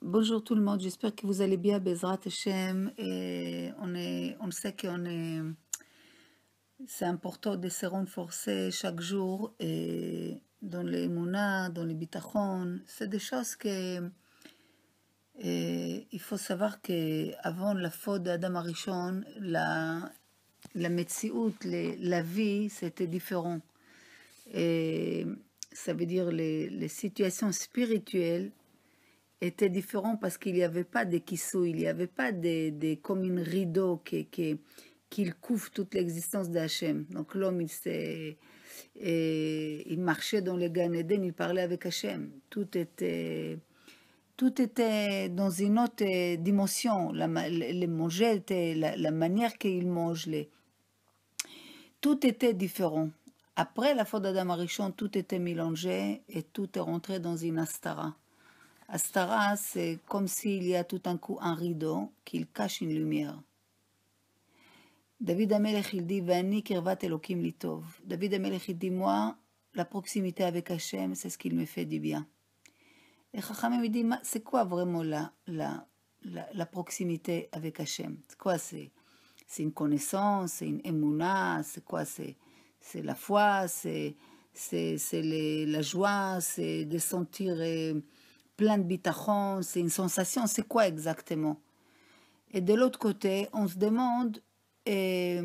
Bonjour tout le monde, j'espère que vous allez bien, Bezrat Hashem. Et on, on sait que c'est important de se renforcer chaque jour et dans les mounas, dans les bitachon. C'est des choses que. il faut savoir qu'avant la faute d'Adam Arishon, la, la la vie, c'était différent. Et ça veut dire les, les situations spirituelles était différent parce qu'il n'y avait pas de kissou, il n'y avait pas des, comme un rideau qui, qui, couvre toute l'existence d'Hachem. Donc l'homme, il il marchait dans le Gan Eden, il parlait avec Hachem. Tout était, tout était dans une autre dimension. La, les manger était la, manière qu'il mange. tout était différent. Après la faute d'Adam Arichon, tout était mélangé et tout est rentré dans une astara. Astara, c'est comme s'il y a tout un coup un rideau qu'il cache une lumière. David Amelech, il dit, Vani kirvat elokim litov. David Amelech, il dit, moi, la proximité avec Hachem, c'est ce qui me fait du bien. Et Chachamim, me dit, c'est quoi vraiment la, la, proximité avec Hachem C'est quoi C'est une connaissance, c'est une émouna, c'est quoi C'est la foi, c'est la joie, c'est de sentir... Euh, plein de bitachon, c'est une sensation, c'est quoi exactement Et de l'autre côté, on se demande et,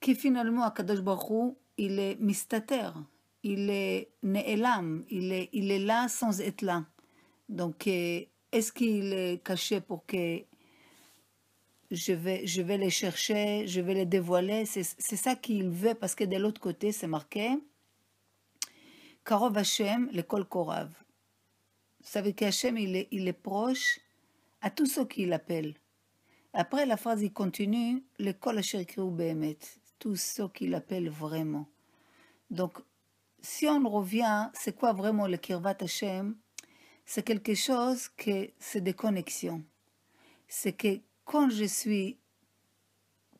que finalement, Akadosh Baruch il est mystère, il est ne'elam, il est, il est là sans être là. Donc, euh, est-ce qu'il est caché pour que je vais, je vais les chercher, je vais les dévoiler C'est ça qu'il veut, parce que de l'autre côté, c'est marqué. « Karov השם l'école Vous savez il est, il est proche à tous ceux qu'il appelle. Après, la phrase, il continue, le kol asher behemet, tous ceux qui appelle vraiment. Donc, si on revient, c'est quoi vraiment le kirvat Hashem C'est quelque chose que c'est des connexions. C'est que quand je suis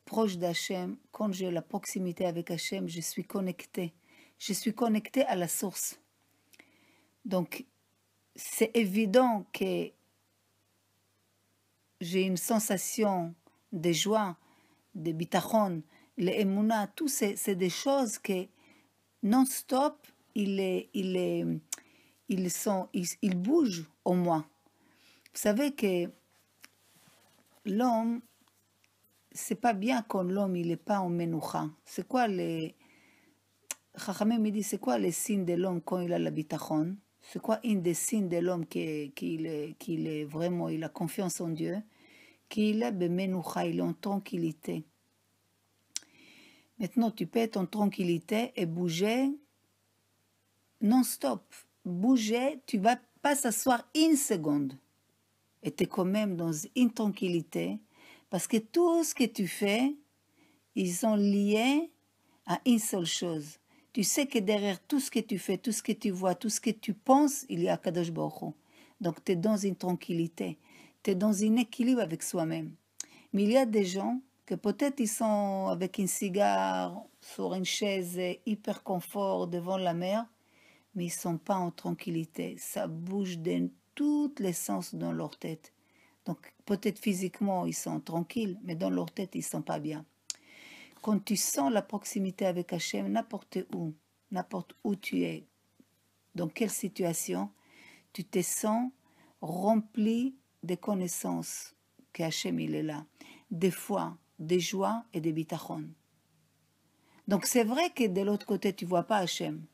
proche d'Hachem, quand j'ai la proximité avec Hachem, je suis connecté je suis connecté à la source. Donc, c'est évident que j'ai une sensation de joie, de bitachon, les tout c'est, c'est des choses que non-stop, il est, il est, ils, sont, ils, bougent au moins. Vous savez que l'homme, c'est pas bien quand l'homme il n'est pas en menucha. C'est quoi les, me dit, c'est quoi les signes de l'homme quand il a la C'est quoi un des signes de l'homme qu'il qui est, est vraiment, il a confiance en Dieu Qu'il a bemenoucha, il est en tranquillité. Maintenant, tu peux être en tranquillité et bouger non-stop. Bouger, tu vas pas s'asseoir une seconde. Et tu es quand même dans une tranquillité parce que tout ce que tu fais, ils sont liés à une seule chose tu sais que derrière tout ce que tu fais, tout ce que tu vois, tout ce que tu penses, il y a Kadosh Baruch Donc tu es dans une tranquillité, tu es dans un équilibre avec soi-même. Mais il y a des gens que peut-être ils sont avec une cigare sur une chaise hyper confort devant la mer, mais ils sont pas en tranquillité. Ça bouge de tous les sens dans leur tête. Donc peut-être physiquement ils sont tranquilles, mais dans leur tête ils sont pas bien quand tu sens la proximité avec Hachem, n'importe où, n'importe où tu es, dans quelle situation, tu te sens rempli de connaissances que il est là, des fois, des joies et des bitachon. Donc c'est vrai que de l'autre côté, tu vois pas Hachem.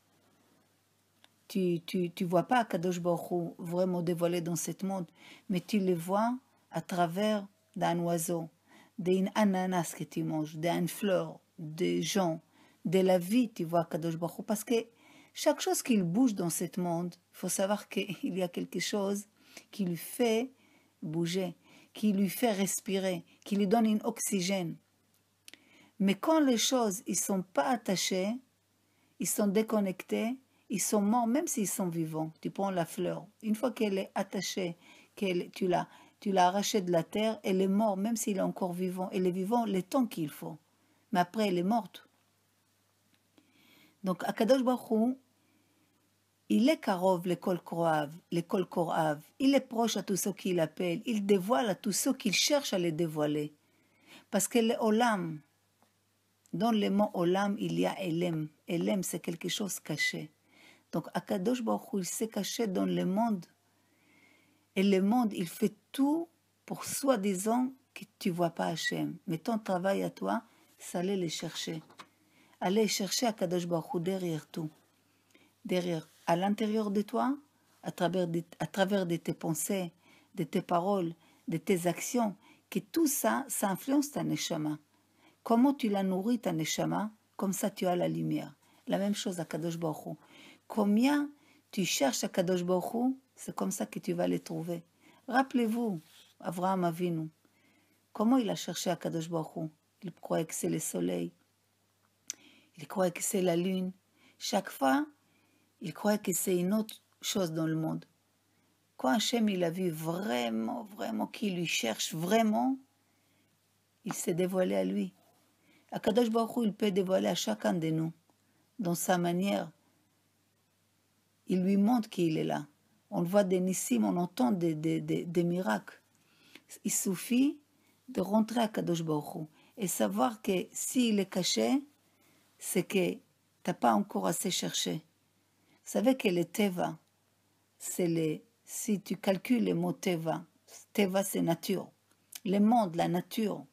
Tu, tu, vois pas Kadosh Baruch vraiment dévoilé dans ce monde, mais tu le vois à travers d'un oiseau, d'une ananas que tu manges, d'une fleur, de gens, de la vie, tu vois, Kadosh Baruch parce que chaque chose qu'il bouge dans ce monde, il faut savoir qu'il y a quelque chose qui lui fait bouger, qui lui fait respirer, qui lui donne un oxygène. Mais quand les choses ne sont pas attachées, ils sont déconnectés, ils sont morts, même s'ils sont vivants. Tu prends la fleur, une fois qu'elle est attachée, qu'elle, tu l'as, tu l'as arraché de la terre, elle est morte, même s'il est encore vivant. Elle est vivante le temps qu'il faut. Mais après, elle est morte. Donc, Akadosh Baruch il est Karov, l'école le Il est proche à tout ce qu'il appelle. Il dévoile à tous ceux qu'il cherche à les dévoiler. Parce que le Olam, dans le mot Olam, il y a Elem. Elem, c'est quelque chose caché. Donc, Akadosh Baruch il s'est caché dans le monde et le monde, il fait tout pour soi-disant que tu vois pas Hachem. Mais ton travail à toi, c'est aller le chercher. Aller chercher à Kadosh Hu derrière tout. Derrière, à l'intérieur de toi, à travers, de, tes pensées, de tes paroles, de tes actions, que tout ça, ça influence ta neshama. Comment tu la nourris, ta neshama, comme ça tu as la lumière. La même chose à Kadosh Baruch Hu. Combien tu cherches à Kadosh Baruch c'est comme ça que tu vas les trouver. Rappelez-vous, Avraham nous. comment il a cherché Akadosh Baruch Il croyait que c'est le soleil. Il croyait que c'est la lune. Chaque fois, il croyait que c'est une autre chose dans le monde. Quand Hachem, il a vu vraiment, vraiment qu'il lui cherche vraiment, il s'est dévoilé à lui. Akadosh Baruch il peut dévoiler à chacun de nous, dans sa manière. Il lui montre qu'il est là on voit des nissim, on entend des, miracles. Il suffit de rentrer à Kadosh et savoir que s'il est caché, c'est que tu t'as pas encore assez cherché. Vous savez que le teva, c'est si tu calcules le mot teva, teva c'est nature, le monde, la nature,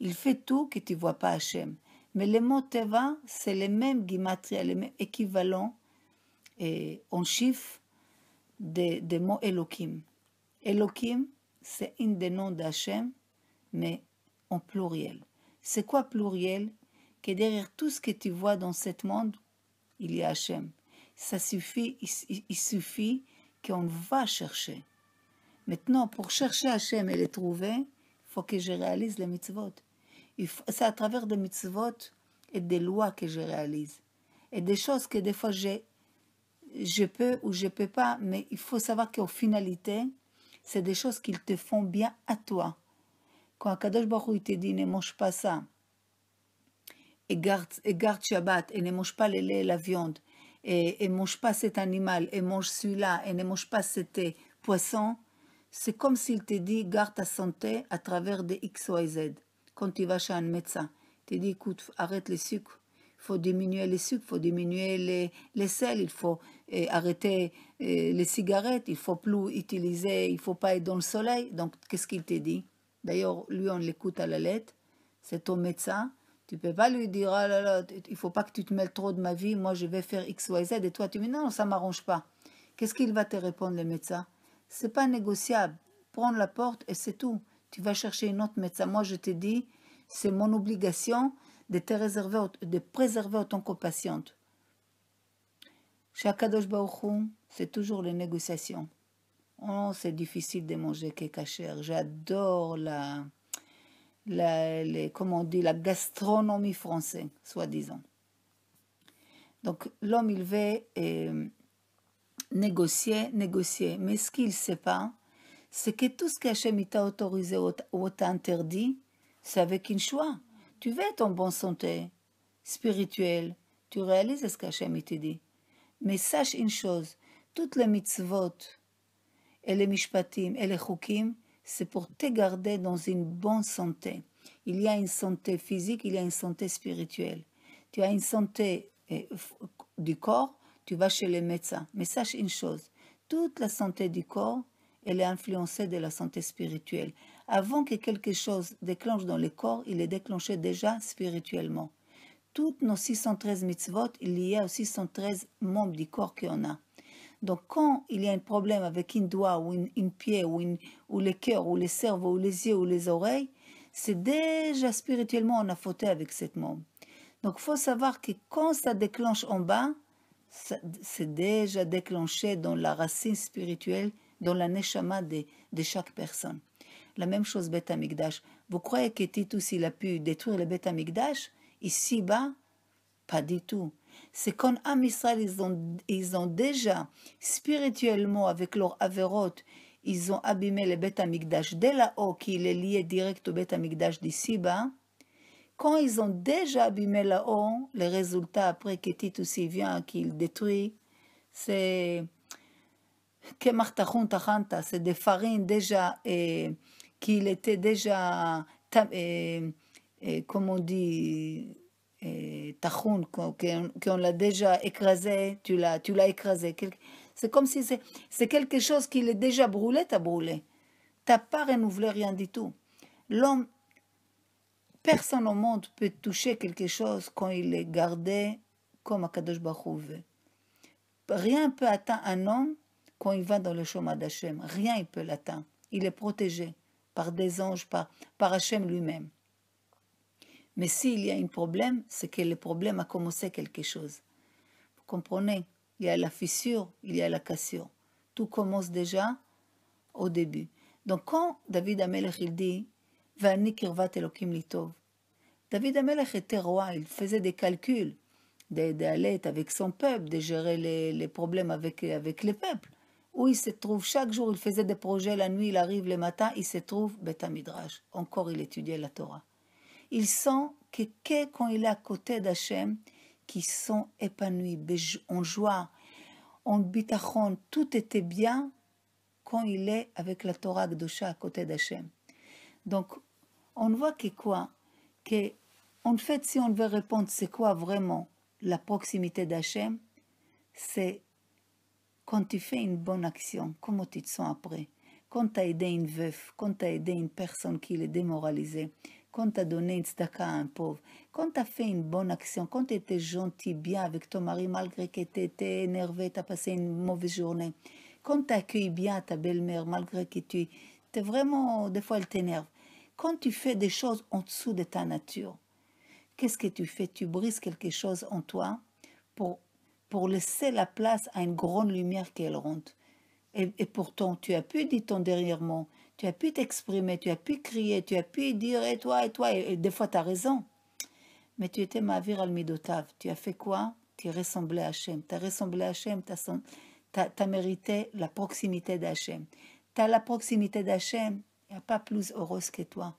il fait tout que tu vois pas Hachem. Mais le mot teva, c'est le même guimatria, le même équivalent en chiffres des, mots Elohim. Elohim, c'est un des noms d'Hachem, mais en pluriel. C'est quoi pluriel Que derrière tout ce que tu vois dans ce monde, il y a Hachem. Ça suffit, il, il suffit qu'on va chercher. Maintenant, pour chercher Hachem et le trouver, il faut que je réalise les mitzvot. C'est à travers des mitzvot et des lois que je réalise. Et des choses que des fois j'ai je peux ou je peux pas, mais il faut savoir qu'en finalité, c'est des choses qu'ils te font bien à toi. Quand Kadosh Baruch te dit ne mange pas ça, et garde, et garde Shabbat, et ne mange pas le lait et la viande, et, ne mange pas cet animal, et mange celui-là, et ne mange pas cet poisson, c'est comme s'il te dit garde ta santé à travers des X, Y, Z. Quand tu vas chez un médecin, il te dit écoute, arrête le sucre, il faut diminuer le sucre, il faut diminuer les, les sels, il faut et arrêter euh, les cigarettes, il faut plus utiliser, il faut pas être dans le soleil. Donc, qu'est-ce qu'il te dit D'ailleurs, lui, on l'écoute à la lettre. C'est ton médecin. Tu peux pas lui dire, ah là là, il faut pas que tu te mêles trop de ma vie. Moi, je vais faire X, Y, Z. Et toi, tu me dis, non, ça m'arrange pas. Qu'est-ce qu'il va te répondre, le médecin C'est pas négociable. Prends la porte et c'est tout. Tu vas chercher une autre médecin. Moi, je te dis, c'est mon obligation de te réserver, de préserver autant que patiente. Akadosh Baruchou, c'est toujours les négociations. Oh, c'est difficile de manger cher. J'adore la, la les, comment on la gastronomie française, soi-disant. Donc, l'homme, il veut euh, négocier, négocier. Mais ce qu'il ne sait pas, c'est que tout ce qu'Hachem t'a autorisé ou t'a interdit, c'est avec une choix. Tu veux être en bonne santé, spirituelle. Tu réalises ce qu'Hachem t'a dit. Mais sache une chose, toutes les mitzvot et les mishpatim et les chukim, c'est pour te garder dans une bonne santé. Il y a une santé physique, il y a une santé spirituelle. Tu as une santé euh, du corps, tu vas chez les médecins. Mais sache une chose, toute la santé du corps, elle est influencée de la santé spirituelle. Avant que quelque chose déclenche dans le corps, il est déclenché déjà spirituellement toutes nos 613 mitzvot, il y a 613 membres du corps qu'on a. Donc quand il y a un problème avec une doigt ou une, pied ou, ou le cœur ou le cerveau ou les yeux ou les oreilles, c'est déjà spirituellement on a fauté avec cette membre. Donc faut savoir que quand ça déclenche en bas, c'est déjà déclenché dans la racine spirituelle, dans la neshama de, chaque personne. La même chose, Beth migdash Vous croyez que Titus, il a pu détruire le Beth migdash Ici-bas, pas du tout. C'est quand amis ils ont, ils ont déjà, spirituellement, avec leur Averot, ils ont abîmé le Beth de de là-haut, qui est lié direct au Beth Amikdash d'ici-bas. Quand ils ont déjà abîmé là-haut, le résultat après que Titus vient, qu'il détruit, c'est c'est des farines déjà, et qu'il était déjà. Euh, comme on dit, euh, tachoun, qu'on l'a déjà écrasé, tu l'as, tu l'as écrasé. C'est comme si c'est quelque chose qui est déjà brûlé, t'as brûlé. T'as pas renouvelé rien du tout. L'homme, personne au monde peut toucher quelque chose quand il est gardé comme Akadosh Baruch veut. Rien peut atteindre un homme quand il va dans le chemin d'Hachem. Rien ne peut l'atteindre. Il est protégé par des anges, par, par Hachem lui-même. Mais s'il y a un problème, c'est que le problème a commencé quelque chose. Vous comprenez Il y a la fissure, il y a la cassure. Tout commence déjà au début. Donc quand David Amelech il dit « Vani kirvat Elokim David Amelech était roi, il faisait des calculs d'aller avec son peuple, de gérer les, problèmes avec, avec les peuples. Où il se trouve chaque jour, il faisait des projets, la nuit, il arrive le matin, il se trouve Beth Encore, il étudiait la Torah. Il sent que, quand il est à côté d'Hachem, qui sont épanouis, en joie, en bitachon, tout était bien quand il est avec la Torah chat à côté d'Hachem. Donc, on voit que quoi que, En fait, si on veut répondre, c'est quoi vraiment la proximité d'Hachem C'est quand tu fais une bonne action, comment tu te sens après Quand tu as aidé une veuve, quand tu as aidé une personne qui est démoralisée, quand tu as donné une staka à un pauvre, quand tu as fait une bonne action, quand tu étais gentil, bien avec ton mari, malgré que tu étais énervé, tu as passé une mauvaise journée, quand tu accueilles bien ta belle-mère, malgré que tu es vraiment, des fois elle t'énerve, quand tu fais des choses en dessous de ta nature, qu'est-ce que tu fais Tu brises quelque chose en toi pour, pour laisser la place à une grande lumière qui rentre. Et, et, pourtant, tu as pu, dit-on dernièrement, tu as pu t'exprimer, tu as pu crier, tu as pu dire et toi, et toi, et, des fois tu as raison. Mais tu étais ma al Tu as fait quoi Tu ressemblais à Hachem. Tu as ressemblé à Hachem, tu as, mérité la proximité d'Hachem. Tu as la proximité d'Hachem, il n'y a pas plus heureuse que toi.